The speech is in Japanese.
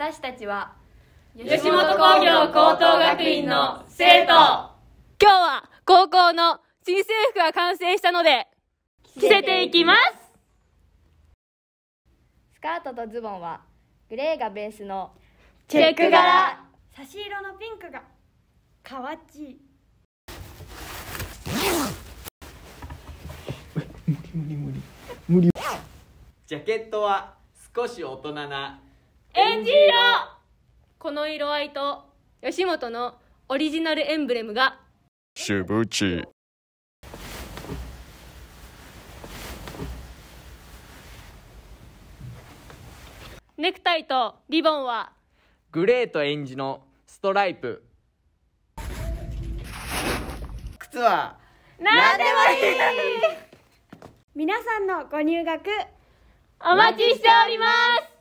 私たちは吉本工業高等学院の生徒今日は高校の新制服が完成したので着せていきますスカートとズボンはグレーがベースのチェック柄差し色のピンクがかわちい無理無理無理ジャケットは少し大人なエンジ色この色合いと吉本のオリジナルエンブレムが渋地ネクタイとリボンはグレーとエンジのストライプ靴は何でもいい皆さんのご入学お待ちしております